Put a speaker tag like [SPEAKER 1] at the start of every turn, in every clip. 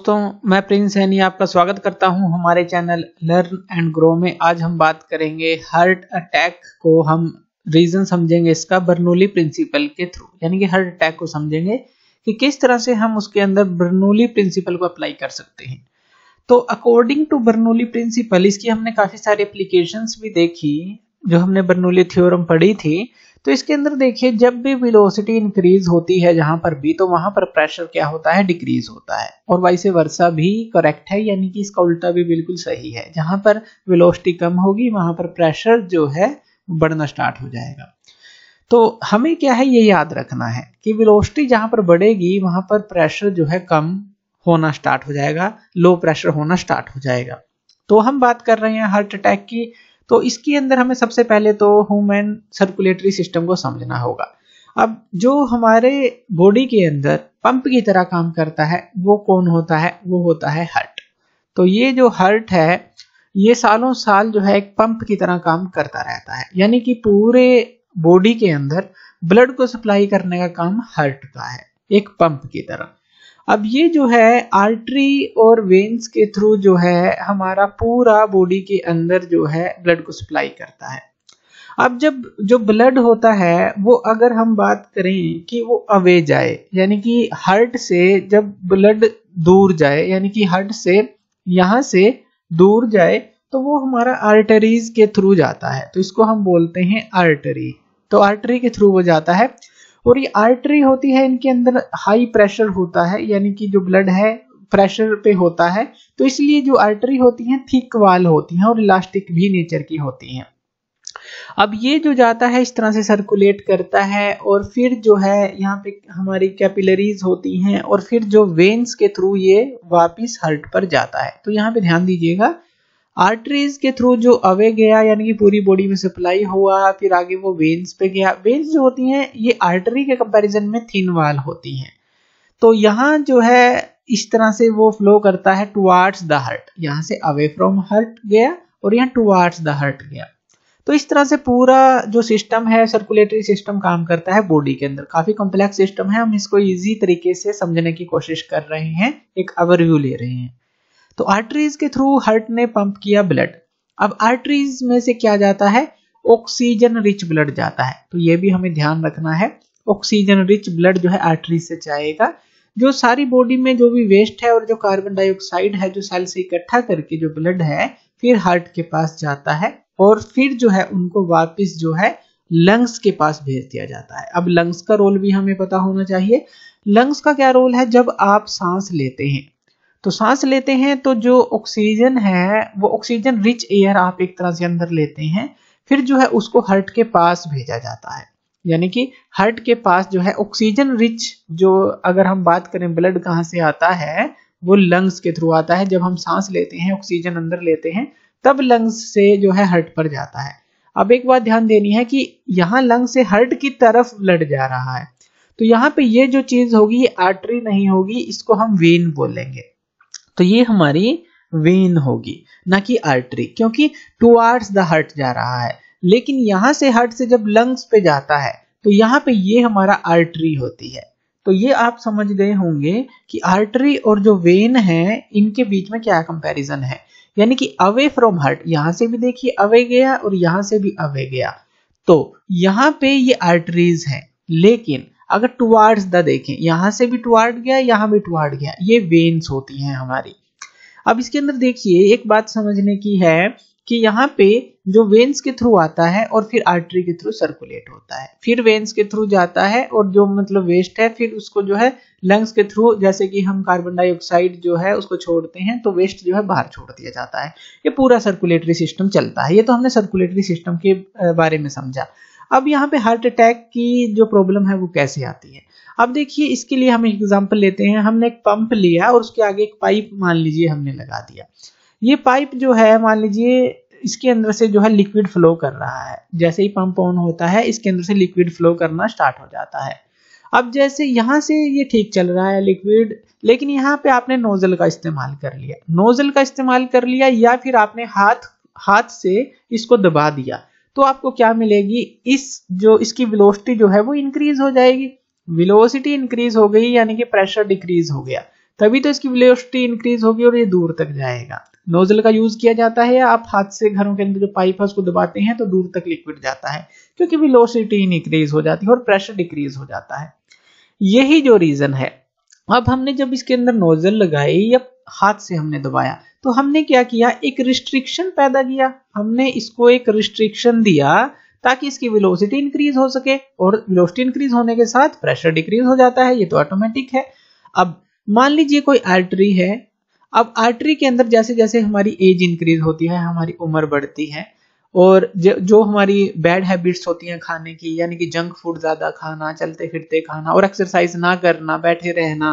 [SPEAKER 1] दोस्तों मैं प्रिंस हैनी आपका स्वागत करता हूं हमारे चैनल लर्न एंड ग्रो में आज हम बात करेंगे हार्ट अटैक को हम रीजन समझेंगे इसका बर्नूली प्रिंसिपल के थ्रू यानी कि हार्ट अटैक को समझेंगे कि किस तरह से हम उसके अंदर बर्नूली प्रिंसिपल को अप्लाई कर सकते हैं तो अकॉर्डिंग टू बर्नूली प्रिंसिपल इसकी हमने काफी सारी एप्लीकेशन भी देखी जो हमने बर्नूली थियोरम पढ़ी थी तो इसके अंदर देखिए जब भी वेलोसिटी इंक्रीज होती है जहां पर भी तो वहां पर प्रेशर क्या होता है डिक्रीज होता है और वाइस वर्षा भी करेक्ट है यानी कि इसका उल्टा भी बिल्कुल सही है जहां पर विलोसिटी कम होगी वहां पर प्रेशर जो है बढ़ना स्टार्ट हो जाएगा तो हमें क्या है ये याद रखना है कि वेलोसिटी जहां पर बढ़ेगी वहां पर प्रेशर जो है कम होना स्टार्ट हो जाएगा लो प्रेशर होना स्टार्ट हो जाएगा तो हम बात कर रहे हैं हार्ट अटैक की तो इसके अंदर हमें सबसे पहले तो ह्यूमन सर्कुलेटरी सिस्टम को समझना होगा अब जो हमारे बॉडी के अंदर पंप की तरह काम करता है वो कौन होता है वो होता है हर्ट तो ये जो हर्ट है ये सालों साल जो है एक पंप की तरह काम करता रहता है यानी कि पूरे बॉडी के अंदर ब्लड को सप्लाई करने का काम हर्ट का है एक पंप की तरह अब ये जो है आर्टरी और वेन्स के थ्रू जो है हमारा पूरा बॉडी के अंदर जो है ब्लड को सप्लाई करता है अब जब जो ब्लड होता है वो अगर हम बात करें कि वो अवे जाए यानी कि हार्ट से जब ब्लड दूर जाए यानी कि हार्ट से यहाँ से दूर जाए तो वो हमारा आर्टरीज के थ्रू जाता है तो इसको हम बोलते हैं आर्टरी तो आर्टरी के थ्रू वो जाता है और ये आर्टरी होती है इनके अंदर हाई प्रेशर होता है यानी कि जो ब्लड है प्रेशर पे होता है तो इसलिए जो आर्टरी होती हैं थिक वाल होती हैं और इलास्टिक भी नेचर की होती हैं अब ये जो जाता है इस तरह से सर्कुलेट करता है और फिर जो है यहाँ पे हमारी कैपिलरीज होती हैं और फिर जो वेन्स के थ्रू ये वापस हर्ट पर जाता है तो यहाँ पे ध्यान दीजिएगा आर्टरीज के थ्रू जो अवे गया यानी कि पूरी बॉडी में सप्लाई हुआ फिर आगे वो वेन्स पे गया वेन्स जो होती हैं ये आर्टरी के कंपैरिजन में थिन वाल होती हैं तो यहाँ जो है इस तरह से वो फ्लो करता है टुवार्ड्स द हर्ट यहाँ से अवे फ्रॉम हर्ट गया और यहाँ टुवार्ड्स द हर्ट गया तो इस तरह से पूरा जो सिस्टम है सर्कुलेटरी सिस्टम काम करता है बॉडी के अंदर काफी कॉम्प्लेक्स सिस्टम है हम इसको इजी तरीके से समझने की कोशिश कर रहे हैं एक ओवरव्यू ले रहे हैं तो आर्टरीज के थ्रू हार्ट ने पंप किया ब्लड अब आर्टरीज में से क्या जाता है ऑक्सीजन रिच ब्लड जाता है तो ये भी हमें ध्यान रखना है ऑक्सीजन रिच ब्लड जो है आर्टरी से जाएगा जो सारी बॉडी में जो भी वेस्ट है और जो कार्बन डाइऑक्साइड है जो सेल से इकट्ठा करके जो ब्लड है फिर हार्ट के पास जाता है और फिर जो है उनको वापस जो है लंग्स के पास भेज दिया जाता है अब लंग्स का रोल भी हमें पता होना चाहिए लंग्स का क्या रोल है जब आप सांस लेते हैं तो सांस लेते हैं तो जो ऑक्सीजन है वो ऑक्सीजन रिच एयर आप एक तरह से अंदर लेते हैं फिर जो है उसको हर्ट के पास भेजा जाता है यानी कि हर्ट के पास जो है ऑक्सीजन रिच जो अगर हम बात करें ब्लड कहाँ से आता है वो लंग्स के थ्रू आता है जब हम सांस लेते हैं ऑक्सीजन अंदर लेते हैं तब लंग्स से जो है हर्ट पर जाता है अब एक बात ध्यान देनी है कि यहाँ लंग से हर्ट की तरफ ब्लड जा रहा है तो यहाँ पे ये जो चीज होगी ये आर्टरी नहीं होगी इसको हम वेन बोलेंगे तो ये हमारी वेन होगी ना कि आर्टरी क्योंकि टुवार्ड्स द हार्ट जा रहा है लेकिन यहां से हार्ट से जब लंग्स पे जाता है तो यहाँ पे ये हमारा आर्टरी होती है तो ये आप समझ गए होंगे कि आर्टरी और जो वेन है इनके बीच में क्या कंपैरिजन है यानी कि अवे फ्रॉम हार्ट यहां से भी देखिए अवे गया और यहां से भी अवे गया तो यहाँ पे ये आर्टरीज हैं लेकिन अगर टुवार्ड्स द देखें यहाँ से भी टुवार्ड गया यहाँ भी टुवार्ड गया ये वेन्स होती हैं हमारी अब इसके अंदर देखिए एक बात समझने की है कि यहाँ पे जो वेन्स के थ्रू आता है और फिर आर्टरी के थ्रू सर्कुलेट होता है फिर वेन्स के थ्रू जाता है और जो मतलब वेस्ट है फिर उसको जो है लंग्स के थ्रू जैसे कि हम कार्बन डाइऑक्साइड जो है उसको छोड़ते हैं तो वेस्ट जो है बाहर छोड़ दिया जाता है ये पूरा सर्कुलेटरी सिस्टम चलता है ये तो हमने सर्कुलेटरी सिस्टम के बारे में समझा अब यहाँ पे हार्ट अटैक की जो प्रॉब्लम है वो कैसे आती है अब देखिए इसके लिए हम एग्जाम्पल लेते हैं हमने एक पंप लिया और उसके आगे एक पाइप मान लीजिए हमने लगा दिया ये पाइप जो है मान लीजिए इसके अंदर से जो है लिक्विड फ्लो कर रहा है जैसे ही पंप ऑन होता है इसके अंदर से लिक्विड फ्लो करना स्टार्ट हो जाता है अब जैसे यहाँ से ये ठीक चल रहा है लिक्विड लेकिन यहाँ पे आपने नोजल का इस्तेमाल कर लिया नोजल का इस्तेमाल कर लिया या फिर आपने हाथ हाथ से इसको दबा दिया तो आपको क्या मिलेगी इस जो इसकी विलोसिटी जो है वो इंक्रीज हो जाएगी विलोसिटी इंक्रीज हो गई यानी कि प्रेशर डिक्रीज हो गया तभी तो इसकी विलोसिटी इंक्रीज होगी और ये दूर तक जाएगा नोजल का यूज किया जाता है या आप हाथ से घरों के अंदर जो पाइप है उसको दबाते हैं तो दूर तक लिक्विड जाता है क्योंकि विलोसिटी इंक्रीज हो जाती है और प्रेशर डिक्रीज हो जाता है यही जो रीजन है अब हमने जब इसके अंदर नोजल लगाई या हाथ से हमने दबाया तो हमने क्या किया एक रिस्ट्रिक्शन पैदा किया हमने इसको एक रिस्ट्रिक्शन दिया ताकि इसकी वेलोसिटी इंक्रीज हो सके और वेलोसिटी इंक्रीज होने के साथ प्रेशर डिक्रीज हो जाता है ये तो ऑटोमेटिक है अब मान लीजिए कोई आर्टरी है अब आर्टरी के अंदर जैसे जैसे हमारी एज इंक्रीज होती है हमारी उम्र बढ़ती है और जो हमारी बैड हैबिट्स होती हैं खाने की यानी कि जंक फूड ज़्यादा खाना चलते फिरते खाना और एक्सरसाइज ना करना बैठे रहना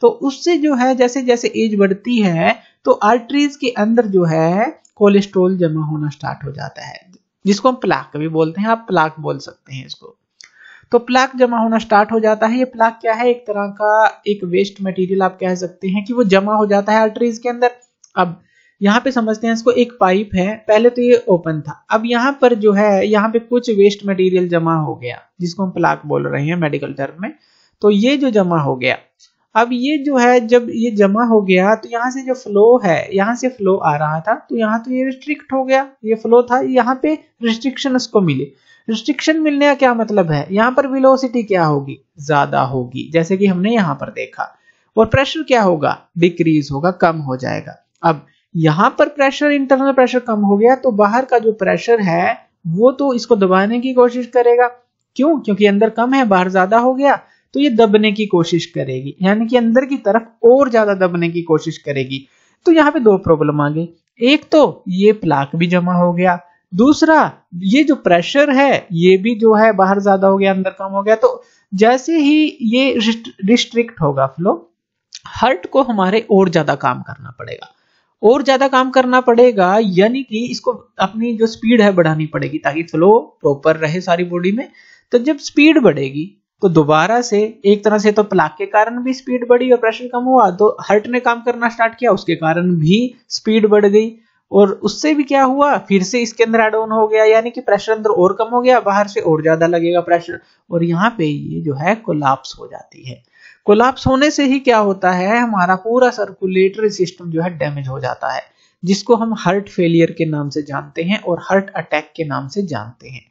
[SPEAKER 1] तो उससे जो है जैसे जैसे एज बढ़ती है तो आर्टरीज के अंदर जो है कोलेस्ट्रोल जमा होना स्टार्ट हो जाता है जिसको हम प्लाक भी बोलते हैं आप प्लाक बोल सकते हैं इसको तो प्लाक जमा होना स्टार्ट हो जाता है ये प्लाक क्या है एक तरह का एक वेस्ट मटेरियल आप कह सकते हैं कि वो जमा हो जाता है आर्टरीज के अंदर अब यहाँ पे समझते हैं इसको एक पाइप है पहले तो ये ओपन था अब यहाँ पर जो है यहाँ पे कुछ वेस्ट मटेरियल जमा हो गया जिसको हम प्लाक बोल रहे हैं मेडिकल टर्म में तो ये जो जमा हो गया अब ये जो है जब ये जमा हो गया तो यहाँ से जो फ्लो है यहाँ से फ्लो आ रहा था तो यहाँ तो ये रिस्ट्रिक्ट हो गया ये फ्लो था यहाँ पे रिस्ट्रिक्शन उसको मिले रिस्ट्रिक्शन मिलने का क्या मतलब है यहाँ पर विलोसिटी क्या होगी ज्यादा होगी जैसे कि हमने यहाँ पर देखा और प्रेशर क्या होगा डिक्रीज होगा कम हो जाएगा अब यहाँ पर प्रेशर इंटरनल प्रेशर कम हो गया तो बाहर का जो प्रेशर है वो तो इसको दबाने की कोशिश करेगा क्यों क्योंकि अंदर कम है बाहर ज्यादा हो गया तो ये दबने की कोशिश करेगी यानी कि अंदर की तरफ और ज्यादा दबने की कोशिश करेगी तो यहाँ पे दो प्रॉब्लम आ गई एक तो ये प्लाक भी जमा हो गया दूसरा ये जो प्रेशर है ये भी जो है बाहर ज्यादा हो गया अंदर कम हो गया तो जैसे ही ये रिस्ट्रिक्ट होगा फ्लो हर्ट को हमारे और ज्यादा काम करना पड़ेगा और ज्यादा काम करना पड़ेगा यानी कि इसको अपनी जो स्पीड है बढ़ानी पड़ेगी ताकि फ्लो प्रॉपर रहे सारी बॉडी में तो जब स्पीड बढ़ेगी तो दोबारा से एक तरह से तो प्लाक के कारण भी स्पीड बढ़ी और प्रेशर कम हुआ तो हर्ट ने काम करना स्टार्ट किया उसके कारण भी स्पीड बढ़ गई और उससे भी क्या हुआ फिर से इसके अंदर एड ऑन हो गया यानी कि प्रेशर अंदर और कम हो गया बाहर से और ज्यादा लगेगा प्रेशर और यहाँ पे ये जो है कोलाप्स हो जाती है कोलाप्स होने से ही क्या होता है हमारा पूरा सर्कुलेटरी सिस्टम जो है डैमेज हो जाता है जिसको हम हर्ट फेलियर के नाम से जानते हैं और हर्ट अटैक के नाम से जानते हैं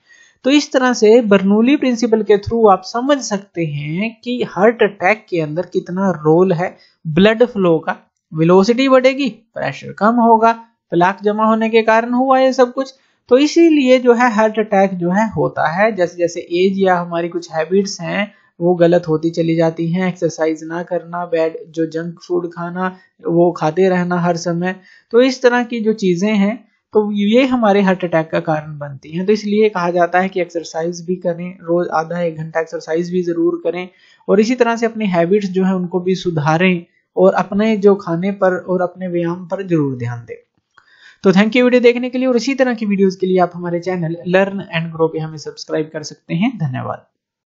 [SPEAKER 1] तो इस तरह से बर्नूली प्रिंसिपल के थ्रू आप समझ सकते हैं कि हार्ट अटैक के अंदर कितना रोल है ब्लड फ्लो का वेलोसिटी बढ़ेगी प्रेशर कम होगा प्लाक जमा होने के कारण हुआ ये सब कुछ तो इसीलिए जो है हार्ट अटैक जो है होता है जैसे जैसे एज या हमारी कुछ हैबिट्स हैं वो गलत होती चली जाती हैं एक्सरसाइज ना करना बैड जो जंक फूड खाना वो खाते रहना हर समय तो इस तरह की जो चीज़ें हैं तो ये हमारे हार्ट अटैक का कारण बनती हैं तो इसलिए कहा जाता है कि एक्सरसाइज भी करें रोज आधा एक घंटा एक्सरसाइज भी जरूर करें और इसी तरह से अपनी हैबिट्स जो है उनको भी सुधारें और अपने जो खाने पर और अपने व्यायाम पर जरूर ध्यान दें तो थैंक यू वीडियो देखने के लिए और इसी तरह की वीडियोज के लिए आप हमारे चैनल लर्न एंड ग्रो पे हमें सब्सक्राइब कर सकते हैं धन्यवाद